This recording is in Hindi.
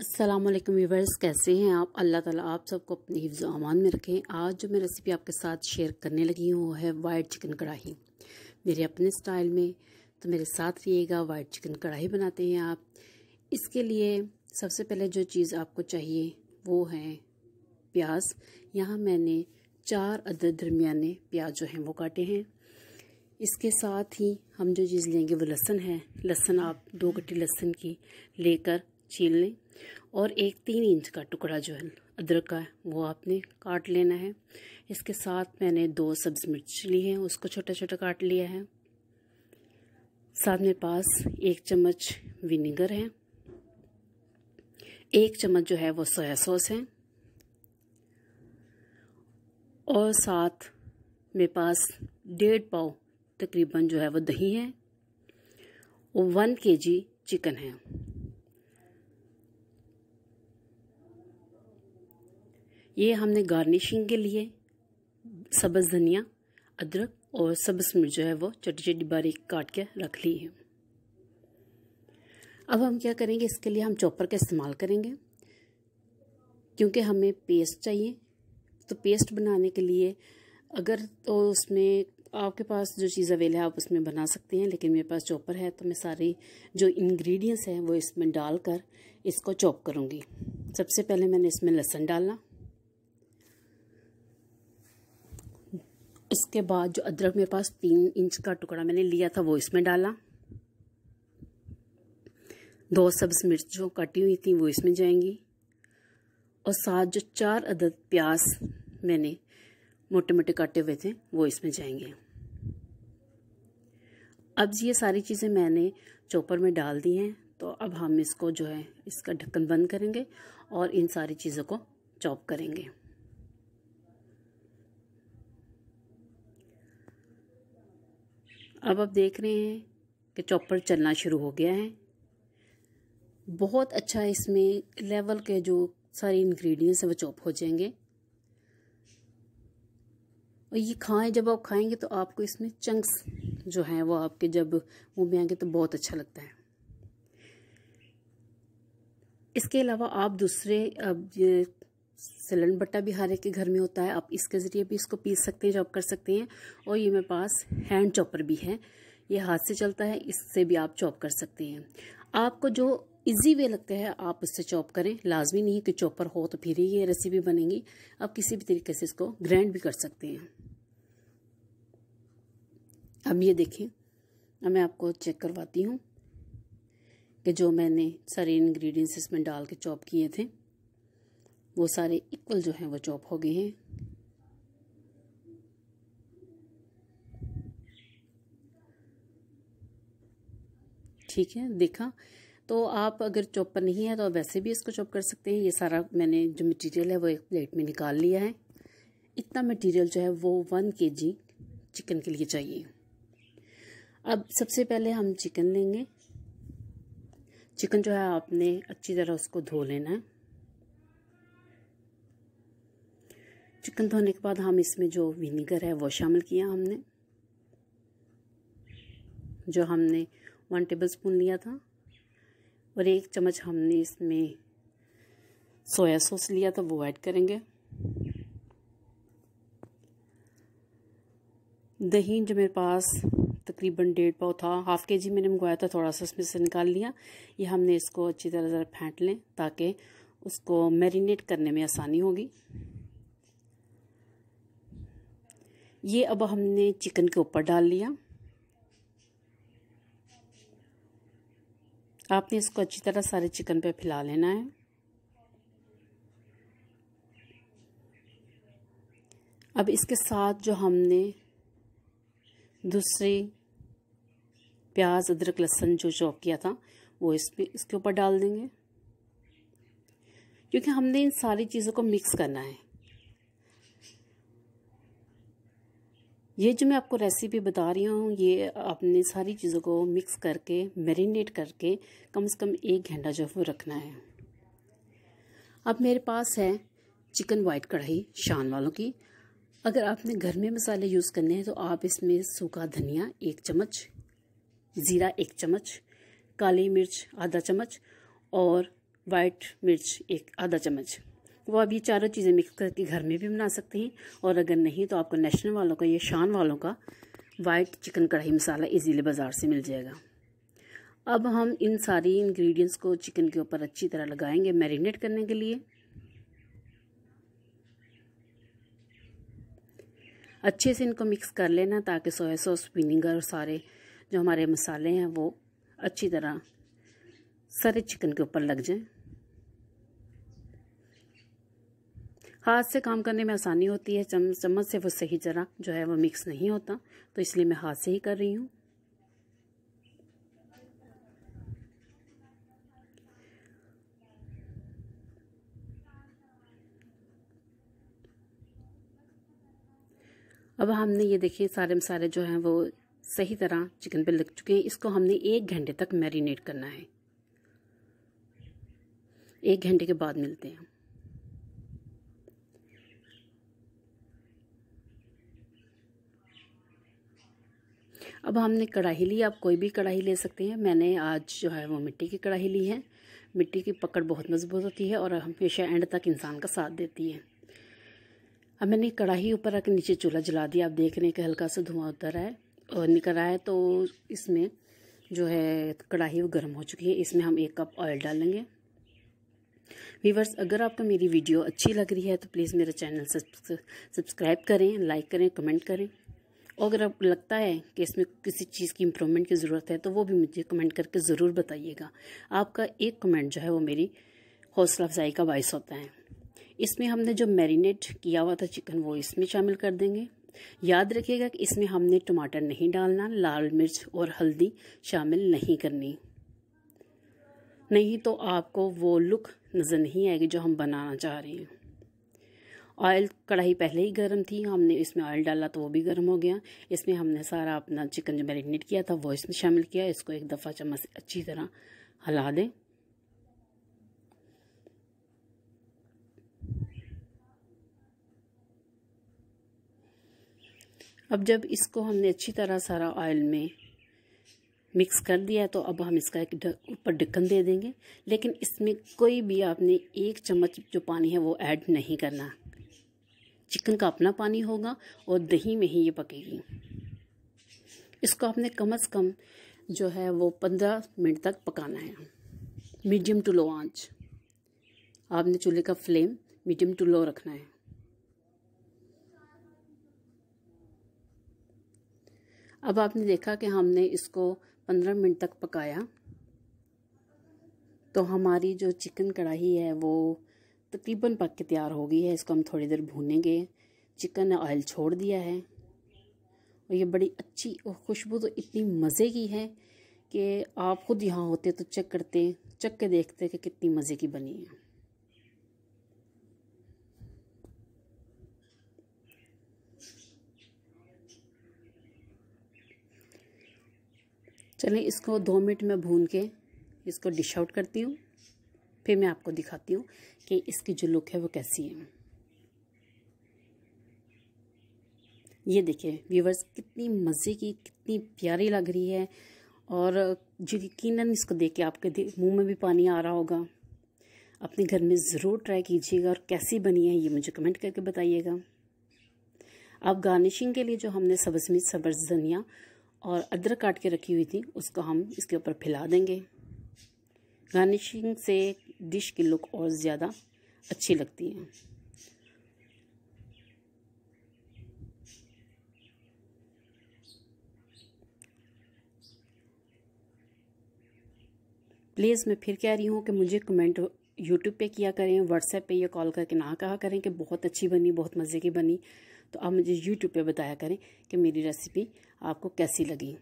असलम व्यूवर्स कैसे हैं आप अल्लाह ताला आप सबको अपने हिफ्ज़ अमान में रखें आज जो मैं रेसिपी आपके साथ शेयर करने लगी हूँ वो है वाइट चिकन कढ़ाई मेरे अपने स्टाइल में तो मेरे साथ रहिएगा वाइट चिकन कढ़ाई बनाते हैं आप इसके लिए सबसे पहले जो चीज़ आपको चाहिए वो है प्याज यहाँ मैंने चार अदर दरमियाने प्याज जो हैं वो काटे हैं इसके साथ ही हम जो चीज़ लेंगे वो लहसन है लहसुन आप दो गट्टी लहसन की लेकर छील लें और एक तीन इंच का टुकड़ा जो है अदरक का वो आपने काट लेना है इसके साथ मैंने दो सब्ज़ मिर्च ली है उसको छोटा छोटा काट लिया है साथ में पास एक चम्मच विनेगर है एक चम्मच जो है वो सोया सॉस है और साथ मेरे पास डेढ़ पाव तकरीबन जो है वो दही है वन के जी चिकन है ये हमने गार्निशिंग के लिए सब्ज़ धनिया अदरक और सब्ज़ मिर्च जो है वो छोटी छोटी बारीक काट के रख ली है अब हम क्या करेंगे इसके लिए हम चॉपर का इस्तेमाल करेंगे क्योंकि हमें पेस्ट चाहिए तो पेस्ट बनाने के लिए अगर तो उसमें आपके पास जो चीज़ अवेल है आप उसमें बना सकते हैं लेकिन मेरे पास चॉपर है तो मैं सारी जो इंग्रेडिएंट्स हैं वो इसमें डालकर इसको चॉप करूँगी सबसे पहले मैंने इसमें लहसन डालना इसके बाद जो अदरक मेरे पास तीन इंच का टुकड़ा मैंने लिया था वो इसमें डाला दो सब्ज मिर्च जो कटी हुई थी वो इसमें जाएंगी और साथ जो चार अदद प्याज मैंने मोटे मोटे काटे हुए थे वो इसमें जाएंगे अब ये सारी चीज़ें मैंने चॉपर में डाल दी हैं तो अब हम इसको जो है इसका ढक्कन बंद करेंगे और इन सारी चीज़ों को चॉप करेंगे अब आप देख रहे हैं कि चॉपर चलना शुरू हो गया है बहुत अच्छा इसमें लेवल के जो सारे इंग्रेडिएंट्स हैं वो चॉप हो जाएंगे और ये खाएं जब आप खाएंगे तो आपको इसमें चंक्स जो हैं वो आपके जब मुंह में आएंगे तो बहुत अच्छा लगता है इसके अलावा आप दूसरे अब सिलन बट्टा भी हर एक के घर में होता है आप इसके ज़रिए भी इसको पीस सकते हैं चॉप कर सकते हैं और ये मेरे पास हैंड चॉपर भी है ये हाथ से चलता है इससे भी आप चॉप कर सकते हैं आपको जो इजी वे लगता है आप उससे चॉप करें लाजमी नहीं कि चॉपर हो तो फिर ही ये रेसिपी बनेगी आप किसी भी तरीके से इसको ग्रैंड भी कर सकते हैं अब ये देखें अब मैं आपको चेक करवाती हूँ कि जो मैंने सारे इन्ग्रीडियंट्स इसमें डाल के चॉप किए थे वो सारे इक्वल जो हैं वो चॉप हो गए हैं ठीक है देखा तो आप अगर चॉप पर नहीं है तो आप वैसे भी इसको चॉप कर सकते हैं ये सारा मैंने जो मटेरियल है वो एक प्लेट में निकाल लिया है इतना मटेरियल जो है वो वन के जी चिकन के लिए चाहिए अब सबसे पहले हम चिकन लेंगे चिकन जो है आपने अच्छी तरह उसको धो लेना है चिकन धोने के बाद हम इसमें जो विनीगर है वो शामिल किया हमने जो हमने वन टेबल स्पून लिया था और एक चम्मच हमने इसमें सोया सॉस लिया था वो ऐड करेंगे दही जो मेरे पास तकरीबन डेढ़ पाव था हाफ के जी मैंने मंगवाया था थोड़ा सा उसमें से निकाल लिया ये हमने इसको अच्छी तरह ज़रा फेंट लें ताकि उसको मैरिनेट करने में आसानी होगी ये अब हमने चिकन के ऊपर डाल लिया आपने इसको अच्छी तरह सारे चिकन पे फैला लेना है अब इसके साथ जो हमने दूसरी प्याज अदरक लहसुन जो चॉप किया था वो इसमें इसके ऊपर डाल देंगे क्योंकि हमने इन सारी चीज़ों को मिक्स करना है ये जो मैं आपको रेसिपी बता रही हूँ ये आपने सारी चीज़ों को मिक्स करके मैरिनेट करके कम से कम एक घंटा जो वो रखना है अब मेरे पास है चिकन वाइट कढ़ाई शान वालों की अगर आपने घर में मसाले यूज़ करने हैं तो आप इसमें सूखा धनिया एक चम्मच ज़ीरा एक चम्मच काली मिर्च आधा चम्मच और वाइट मिर्च एक आधा चम्मच वो आप ये चारों चीज़ें मिक्स करके घर में भी बना सकते हैं और अगर नहीं तो आपको नेशनल वालों का या शान वालों का वाइट चिकन कढ़ाई मसाला इजीली बाज़ार से मिल जाएगा अब हम इन सारी इंग्रेडिएंट्स को चिकन के ऊपर अच्छी तरह लगाएंगे मैरिनेट करने के लिए अच्छे से इनको मिक्स कर लेना ताकि सोया सॉस विनीगर और सारे जो हमारे मसाले हैं वो अच्छी तरह सारे चिकन के ऊपर लग जाएं हाथ से काम करने में आसानी होती है चम, चम्मच से वो सही जरा जो है वो मिक्स नहीं होता तो इसलिए मैं हाथ से ही कर रही हूँ अब हमने ये देखिए सारे में सारे जो हैं वो सही तरह चिकन पे लग चुके हैं इसको हमने एक घंटे तक मैरिनेट करना है एक घंटे के बाद मिलते हैं अब हमने कढ़ाई ली आप कोई भी कढ़ाई ले सकते हैं मैंने आज जो है वो मिट्टी की कढ़ाई ली है मिट्टी की पकड़ बहुत मज़बूत होती है और हमेशा एंड तक इंसान का साथ देती है अब मैंने कढ़ाई ऊपर रख नीचे चूल्हा जला दिया आप देख रहे हैं कि हल्का सा धुआं उतर रहा है और निकल रहा है तो इसमें जो है कढ़ाई वो गर्म हो चुकी है इसमें हम एक कप ऑयल डालेंगे वीवर्स अगर आपको मेरी वीडियो अच्छी लग रही है तो प्लीज़ मेरा चैनल सब्सक्राइब करें लाइक करें कमेंट करें और अगर आपको लगता है कि इसमें किसी चीज़ की इम्प्रूवमेंट की ज़रूरत है तो वो भी मुझे कमेंट करके ज़रूर बताइएगा आपका एक कमेंट जो है वो मेरी हौसला अफजाई का बायस होता है इसमें हमने जो मैरिनेट किया हुआ था चिकन वो इसमें शामिल कर देंगे याद रखिएगा कि इसमें हमने टमाटर नहीं डालना लाल मिर्च और हल्दी शामिल नहीं करनी नहीं तो आपको वो लुक नज़र नहीं आएगी जो हम बनाना चाह रहे हैं ऑयल कढ़ाई पहले ही गर्म थी हमने इसमें ऑयल डाला तो वो भी गर्म हो गया इसमें हमने सारा अपना चिकन जो मैरिनेट किया था वो इसमें शामिल किया इसको एक दफ़ा चम्मच से अच्छी तरह हिला दें अब जब इसको हमने अच्छी तरह सारा ऑयल में मिक्स कर दिया तो अब हम इसका एक ऊपर ढक्कन दे देंगे लेकिन इसमें कोई भी आपने एक चम्मच जो पानी है वो ऐड नहीं करना चिकन का अपना पानी होगा और दही में ही ये पकेगी इसको आपने कम से कम जो है वो पंद्रह मिनट तक पकाना है मीडियम टू लो आंच आपने चूल्हे का फ्लेम मीडियम टू लो रखना है अब आपने देखा कि हमने इसको पंद्रह मिनट तक पकाया तो हमारी जो चिकन कढ़ाई है वो तकरीबन पक के तैयार हो गई है इसको हम थोड़ी देर भूनेंगे चिकन ने ऑयल छोड़ दिया है और ये बड़ी अच्छी और खुशबू तो इतनी मज़े की है कि आप खुद यहाँ होते तो चेक करते चेक के देखते कि कितनी मज़े की बनी है चलें इसको दो मिनट में भून के इसको डिश आउट करती हूँ फिर मैं आपको दिखाती हूँ कि इसकी जो लुक है वो कैसी है ये देखिए व्यूवर्स कितनी मज़े की कितनी प्यारी लग रही है और जो यकीन इसको देख के आपके मुंह में भी पानी आ रहा होगा अपने घर में ज़रूर ट्राई कीजिएगा और कैसी बनी है ये मुझे कमेंट करके बताइएगा अब गार्निशिंग के लिए जो हमने सब्ज़ मिर्च सब्ज़ धनिया और अदरक काट के रखी हुई थी उसको हम इसके ऊपर फैला देंगे गार्निशिंग से डिश की लुक और ज़्यादा अच्छी लगती है प्लीज़ मैं फिर कह रही हूँ कि मुझे कमेंट यूट्यूब पे किया करें व्हाट्सएप पे या कॉल करके ना कहा करें कि बहुत अच्छी बनी बहुत मज़े की बनी तो आप मुझे यूट्यूब पे बताया करें कि मेरी रेसिपी आपको कैसी लगी